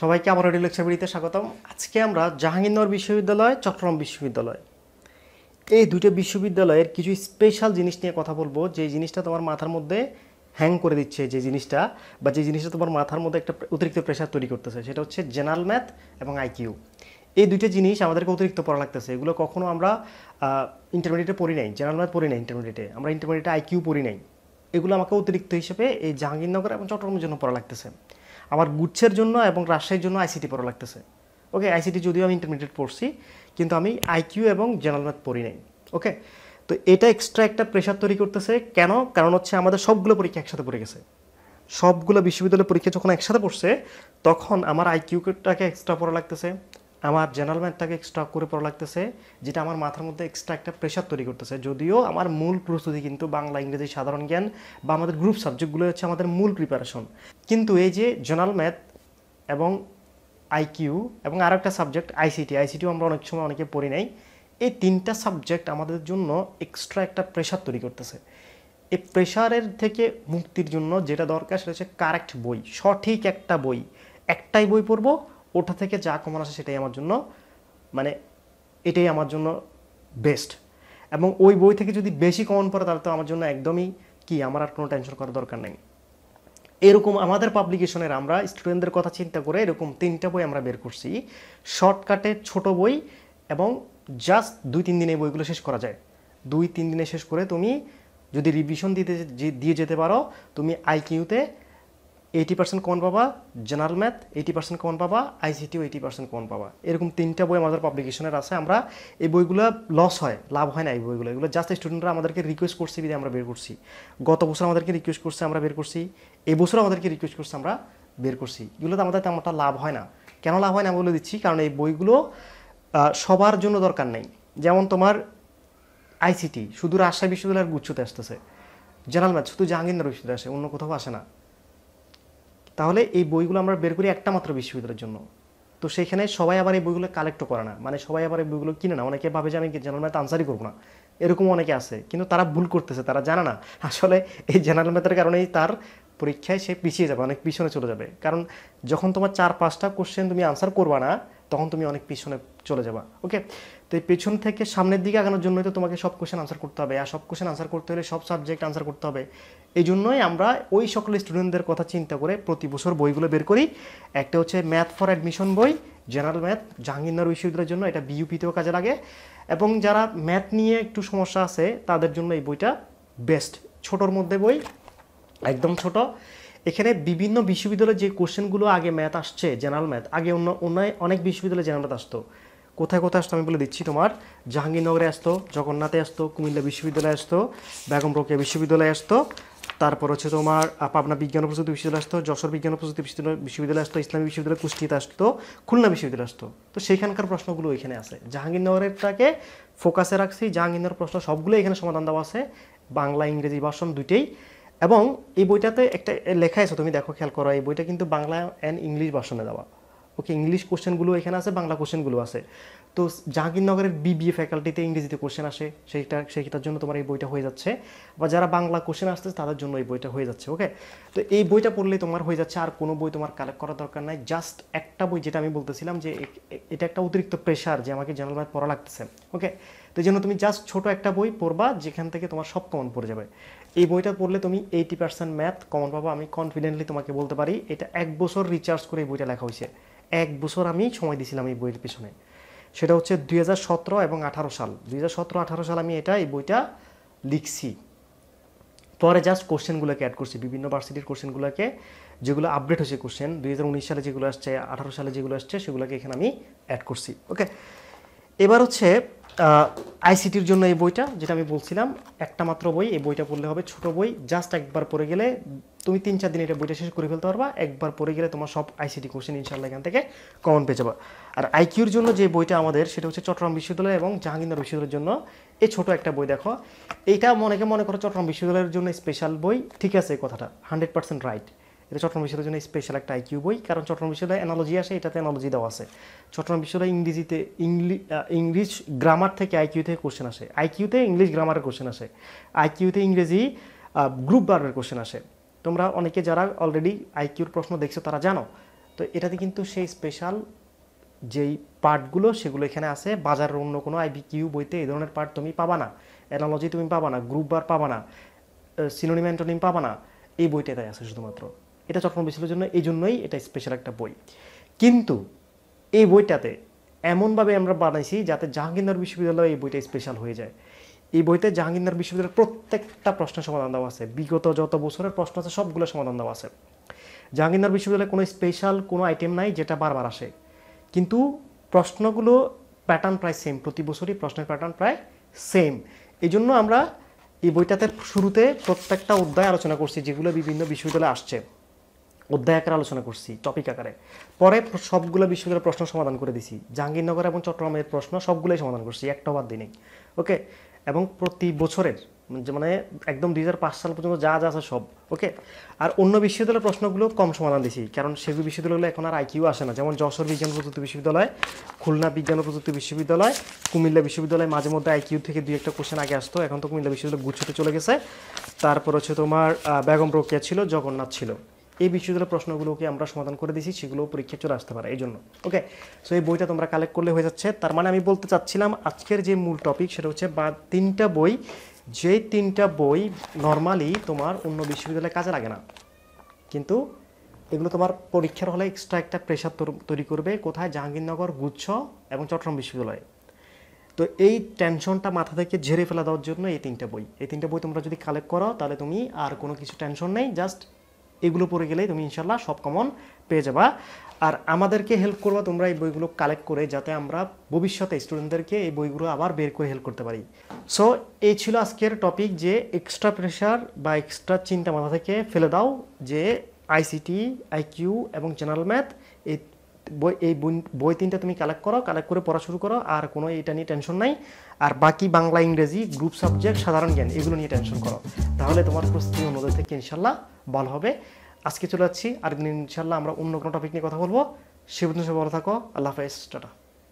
সবাইকে আমার radio lecture বিড়িতে স্বাগতম আজকে আমরা জাহাঙ্গীরনগর বিশ্ববিদ্যালয় চট্টগ্রাম বিশ্ববিদ্যালয় এই দুটো বিশ্ববিদ্যালয়ের কিছু স্পেশাল জিনিস নিয়ে কথা বলবো যে জিনিসটা তোমার মাথার মধ্যে হ্যাং করে দিচ্ছে যে জিনিসটা বা যে জিনিসটা তোমার মাথার মধ্যে একটা অতিরিক্ত প্রেশার তৈরি করতেছে সেটা হচ্ছে জেনারেল ম্যাথ এবং আইকিউ এই দুইটা জিনিস আমাদেরকে অতিরিক্ত পড়া লাগতেছে এগুলো কখনো আমরা ইন্টারমিডিয়েটে পড়ি নাই জেনারেল ম্যাথ পড়ি নাই ইন্টারমিডিয়েটে আমরা ইন্টারমিডিয়েটে আইকিউ পড়ি নাই এগুলো আমাকে অতিরিক্ত হিসেবে এই জাহাঙ্গীরনগর এবং চট্টগ্রামের জন্য পড়া লাগতেছে আমার গুচ্ছের জন্য এবং রাজশাহীর জন্য আইসিটি পড়া লাগতেছে ওকে আইসিটি যদিও আমি ইন্টারমিডিয়েট পড়ছি কিন্তু আমি আইকিউ এবং জেনারেল ম্যাথ পড়ি নাই ওকে তো এটা এক্সট্রা একটা প্রেশার তৈরি করতেছে কেন কারণ হচ্ছে আমাদের সবগুলো পরীক্ষা একসাথে পড়ে গেছে সবগুলো বিশ্ববিদ্যালয়ের পরীক্ষা যখন একসাথে পড়ছে তখন আমার আইকিউটাকে এক্সট্রা পড়া লাগতেছে আমার জেনারেল ম্যাথটাকে এক্সট্রা করে পড়া লাগতেছে যেটা আমার মাথার মধ্যে এক্সট্রা একটা প্রেশার তৈরি করতেছে যদিও আমার মূল প্রস্তুতি কিন্তু বাংলা ইংরেজি সাধারণ জ্ঞান বা আমাদের গ্রুপ সাবজেক্টগুলো হচ্ছে আমাদের মূল প্রিপারেশন কিন্তু এই যে জেনারেল ম্যাথ এবং আইকিউ এবং আরও একটা সাবজেক্ট আইসিটি আইসিটিও আমরা অনেক সময় অনেকে পড়ি নাই এই তিনটা সাবজেক্ট আমাদের জন্য এক্সট্রা একটা প্রেশার তৈরি করতেছে এই প্রেশারের থেকে মুক্তির জন্য যেটা দরকার সেটা হচ্ছে কারেক্ট বই সঠিক একটা বই একটাই বই পড়বো ওটা থেকে যা কমন আসে সেটাই আমার জন্য মানে এটাই আমার জন্য বেস্ট এবং ওই বই থেকে যদি বেশি কমন পড়ে তাহলে তো আমার জন্য একদমই কি আমার আর কোনো টেনশন করার দরকার নেই এরকম আমাদের পাবলিকেশনের আমরা স্টুডেন্টদের কথা চিন্তা করে এরকম তিনটা বই আমরা বের করছি শর্টকাটে ছোট বই এবং জাস্ট দুই তিন দিনে বইগুলো শেষ করা যায় দুই তিন দিনে শেষ করে তুমি যদি রিভিশন দিতে দিয়ে যেতে পারো তুমি আইকিউতে এইটি পার্সেন্ট কমন পাবা general math eighty percent common পাবা আইসিটিও এইটি পার্সেন্ট কমন পাবা এরকম তিনটা বই আমাদের পাবলিকেশনের আছে আমরা এই বইগুলো লস হয় লাভ হয় না এই বইগুলো এগুলো জাস্ট স্টুডেন্টরা আমাদেরকে রিকোয়েস্ট করছে বিধে আমরা বের করছি গত বছর আমাদেরকে রিকোয়েস্ট করছে আমরা বের করছি এবছর আমাদেরকে রিকোয়েস্ট করছে আমরা বের করছি এগুলোতে আমাদের তেমনটা লাভ হয় না কেন লাভ হয় না বলে দিচ্ছি কারণ এই বইগুলো সবার জন্য দরকার নেই যেমন তোমার আইসিটি শুধু রাজশাহী বিশ্ববিদ্যালয়ের গুচ্ছতে আসতেছে জেনারেল ম্যাথ শুধু জাহাঙ্গীরনগর বিশ্ববিদ্যালয় আসে অন্য কোথাও আসে না তাহলে এই বইগুলো আমরা বের করি একটা মাত্র বিশ্ববিদ্যালয়ের জন্য তো সেখানে সবাই আবার এই বইগুলো কালেক্ট করে না মানে সবাই আবার এই বইগুলো কিনে না অনেকে ভাবে যে আমি জেনারেল ম্যাথ আনসারই করবো না এরকম অনেকে আছে কিন্তু তারা ভুল করতেছে তারা জানে না আসলে এই জেনারেল ম্যাথের কারণেই তার পরীক্ষায় সে পিছিয়ে যাবে অনেক পিছনে চলে যাবে কারণ যখন তোমার চার পাঁচটা কোশ্চেন তুমি আনসার করবা না তখন তুমি অনেক পিছনে চলে যাবা ওকে তো এই পেছন থেকে সামনের দিকে আগানোর জন্যই তো তোমাকে সব কোয়েশন আনসার করতে হবে আর সব কোয়েশন আনসার করতে হলে সব সাবজেক্ট আনসার করতে হবে এই জন্যই আমরা ওই সকল স্টুডেন্টদের কথা চিন্তা করে প্রতি বছর বইগুলো বের করি একটা হচ্ছে ম্যাথ ফর অ্যাডমিশন বই জেনারেল ম্যাথ জাহাঙ্গীরনগর বিশ্ববিদ্যালয়ের জন্য এটা বিইউপিতেও কাজে লাগে এবং যারা ম্যাথ নিয়ে একটু সমস্যা আছে তাদের জন্য এই বইটা বেস্ট ছোটোর মধ্যে বই একদম ছোটো এখানে বিভিন্ন বিশ্ববিদ্যালয়ে যে কোশ্চেনগুলো আগে ম্যাথ আসছে জেনারেল ম্যাথ আগে অন্য অন্য অনেক বিশ্ববিদ্যালয়ে জেনারেল ম্যাথ আসতো কোথায় কোথায় আসতো আমি বলে দিচ্ছি তোমার জাহাঙ্গীরনগরে আসতো জগন্নাথে আসতো কুমিল্লা বিশ্ববিদ্যালয়ে আসতো বেগম রোকেয়া বিশ্ববিদ্যালয়ে আসতো তারপর হচ্ছে তোমার পাবনা বিজ্ঞান প্রযুক্তি বিশ্ববিদ্যালয় আসতো যশোর বিজ্ঞান প্রযুক্তি বিশ্ববিদ্যালয় আসতো ইসলামী বিশ্ববিদ্যালয় কুষ্টিতে আসতো খুলনা বিশ্ববিদ্যালয় আসতো তো সেখানকার প্রশ্নগুলো এখানে আছে জাহাঙ্গীরনগরেরটাকে ফোকাসে রাখছি জাহাঙ্গীরনগর প্রশ্ন সবগুলো এখানে সমাধান দেওয়া আছে বাংলা ইংরেজি ভাষণ দুইটাই এবং এই বইটাতে একটা লেখা আছে তুমি দেখো খেয়াল করো এই বইটা কিন্তু বাংলা অ্যান্ড ইংলিশ ভাষণে দেওয়া ওকে ইংলিশ কোশ্চেনগুলো এখানে আছে বাংলা কোশ্চেনগুলো আছে তো জাহাঙ্গীরনগরের বিবিএ ফ্যাকাল্টিতে ইংরেজিতে কোশ্চেন আসে সেইটা সেইটার জন্য তোমার এই বইটা হয়ে যাচ্ছে বা যারা বাংলা কোশ্চেন আসতেছে তাদের জন্য এই বইটা হয়ে যাচ্ছে ওকে তো এই বইটা পড়লে তোমার হয়ে যাচ্ছে আর কোনো বই তোমার কালেক্ট করার দরকার নাই জাস্ট একটা বই যেটা আমি বলতেছিলাম যে এটা একটা অতিরিক্ত প্রেশার যে আমাকে জেনারেল ম্যাথ পড়া লাগতেছে ওকে তো জন্য তুমি জাস্ট ছোট একটা বই পড়বা যেখান থেকে তোমার সব কমন পড়ে যাবে এই বইটা পড়লে তুমি এইটি পার্সেন্ট ম্যাথ কমন পাবো আমি কনফিডেন্টলি তোমাকে বলতে পারি এটা এক বছর রিচার্জ করে এই বইটা লেখা হয়েছে এক বছর আমি সময় দিয়েছিলাম এই বইয়ের পিছনে সেটা হচ্ছে দুই এবং আঠারো সাল দুই হাজার সাল আমি এটা এই বইটা লিখছি পরে জাস্ট কোশ্চেনগুলোকে অ্যাড করছি বিভিন্ন ভার্সিটির কোশ্চেনগুলোকে যেগুলো আপডেট হয়েছে কোশ্চেন দুই সালে যেগুলো আসছে আঠারো সালে যেগুলো আসছে সেগুলোকে এখানে আমি অ্যাড করছি ওকে এবার হচ্ছে আইসিটির জন্য এই বইটা যেটা আমি বলছিলাম একটা মাত্র বই এই বইটা পড়লে হবে ছোট বই জাস্ট একবার পড়ে গেলে তুমি তিন চার দিন এটা বইটা শেষ করে ফেলতে পারবা একবার পড়ে গেলে তোমার সব আইসিটি কোশ্চেন ইনশাল্লাহ এখান থেকে কমন পেয়ে যাবা আর আইকিউর জন্য যে বইটা আমাদের সেটা হচ্ছে চট্টগ্রাম বিশ্ববিদ্যালয় এবং জাহাঙ্গীরনগর বিশ্ববিদ্যালয়ের জন্য এই ছোট একটা বই দেখো এইটা অনেকে মনে করো চট্টগ্রাম বিশ্ববিদ্যালয়ের জন্য স্পেশাল বই ঠিক আছে এই কথাটা হান্ড্রেড পার্সেন্ট রাইট এটা চট্টগ্রাম বিশ্ববিদ্যালয়ের জন্য স্পেশাল একটা আইকিউ বই কারণ চট্টগ্রাম বিশ্ববিদ্যালয়ে অ্যানালজি আসে এটাতে অ্যানালজি দেওয়া আছে চট্টগ্রাম বিশ্ববিদ্যালয়ে ইংরেজিতে ইংলিশ গ্রামার থেকে আইকিউ থেকে কোশ্চেন আসে আইকিউতে ইংলিশ গ্রামারের কোশ্চেন আসে আইকিউতে ইংরেজি গ্রুপ বারের কোশ্চেন আসে তোমরা অনেকে যারা অলরেডি আইকিউর প্রশ্ন দেখছো তারা জানো তো এটাতে কিন্তু সেই স্পেশাল যেই পার্টগুলো সেগুলো এখানে আছে বাজারের অন্য কোনো আইবি কিউ বইতে এই ধরনের পার্ট তুমি পাবা না অ্যানালজি তুমি পাবা না গ্রুপ বার পাবা না সিনোনিম অ্যান্টোনিম পাবা না এই বইটাতে আছে শুধুমাত্র এটা চট্টগ্রাম বিশ্বের জন্য এই জন্যই এটা স্পেশাল একটা বই কিন্তু এই বইটাতে এমনভাবে আমরা বানাইছি যাতে জাহাঙ্গীরনগর বিশ্ববিদ্যালয়ে এই বইটা স্পেশাল হয়ে যায় এই বইতে জাহাঙ্গীরনগর বিশ্ববিদ্যালয়ের প্রত্যেকটা প্রশ্নের সমাধান দেওয়া আছে বিগত যত বছরের প্রশ্ন আছে সবগুলো সমাধান দেওয়া আছে জাহাঙ্গীরনগর বিশ্ববিদ্যালয়ে কোনো স্পেশাল কোনো আইটেম নাই যেটা বারবার আসে কিন্তু প্রশ্নগুলো প্যাটার্ন প্রায় সেম প্রতি বছরই প্রশ্নের প্যাটার্ন প্রায় সেম এই জন্য আমরা এই বইটাতে শুরুতে প্রত্যেকটা অধ্যায় আলোচনা করছি যেগুলো বিভিন্ন বিশ্ববিদ্যালয়ে আসছে অধ্যায় আকারে আলোচনা করছি টপিক আকারে পরে সবগুলো বিশ্ববিদ্যালয়ের প্রশ্ন সমাধান করে দিছি জাহাঙ্গীরনগর এবং চট্টগ্রামের প্রশ্ন সবগুলোই সমাধান করছি একটা বাদ দিনে ওকে এবং প্রতি বছরের মানে একদম দুই সাল পর্যন্ত যা যা আছে সব ওকে আর অন্য বিশ্ববিদ্যালয়ের প্রশ্নগুলো কম সমাধান দিছি কারণ সেগুলো বিশ্ববিদ্যালয়গুলো এখন আর আইকিউ আসে না যেমন যশোর বিজ্ঞান প্রযুক্তি বিশ্ববিদ্যালয় খুলনা বিজ্ঞান প্রযুক্তি বিশ্ববিদ্যালয় কুমিল্লা বিশ্ববিদ্যালয় মাঝে মধ্যে আইকিউ থেকে দুই একটা কোশ্চেন আগে আসতো এখন তো কুমিল্লা বিশ্ববিদ্যালয় গুচ্ছতে চলে গেছে তারপর হচ্ছে তোমার বেগম প্রক্রিয়া ছিল জগন্নাথ ছিল এই বিশ্ববিদ্যালয়ের প্রশ্নগুলোকে আমরা সমাধান করে দিয়েছি সেগুলো পরীক্ষায় চলে আসতে পারে এই জন্য ওকে সো এই বইটা তোমরা কালেক্ট করলে হয়ে যাচ্ছে তার মানে আমি বলতে চাচ্ছিলাম আজকের যে মূল টপিক সেটা হচ্ছে বা তিনটা বই যে তিনটা বই নর্মালি তোমার অন্য বিশ্ববিদ্যালয়ে কাজে লাগে না কিন্তু এগুলো তোমার পরীক্ষার হলে এক্সট্রা একটা প্রেশার তৈরি করবে কোথায় জাহাঙ্গীরনগর গুচ্ছ এবং চট্টগ্রাম বিশ্ববিদ্যালয়ে তো এই টেনশনটা মাথা থেকে ঝেড়ে ফেলা দেওয়ার জন্য এই তিনটা বই এই তিনটা বই তোমরা যদি কালেক্ট করো তাহলে তুমি আর কোনো কিছু টেনশন নেই জাস্ট এগুলো পড়ে গেলেই তুমি ইনশাল্লাহ সব কমন পেয়ে যাবা আর আমাদেরকে হেল্প করবা তোমরা এই বইগুলো কালেক্ট করে যাতে আমরা ভবিষ্যতে স্টুডেন্টদেরকে এই বইগুলো আবার বের করে হেল্প করতে পারি সো এই ছিল আজকের টপিক যে এক্সট্রা প্রেশার বা এক্সট্রা চিন্তা মাথা থেকে ফেলে দাও যে আইসিটি আইকিউ এবং জেনারেল ম্যাথ এই বই এই বই তিনটা তুমি কালেক্ট করো কালেক্ট করে পড়া শুরু করো আর কোনো এটা নিয়ে টেনশন নাই আর বাকি বাংলা ইংরেজি গ্রুপ সাবজেক্ট সাধারণ জ্ঞান এগুলো নিয়ে টেনশন করো তাহলে তোমার প্রস্তুতি অন্যদের থেকে ইনশাল্লাহ ভালো হবে আজকে চলে যাচ্ছি আর ইনশাল্লাহ আমরা অন্য কোনো টপিক নিয়ে কথা বলবো সে পর্যন্ত ভালো থাকো আল্লাহ হাফেজ টাটা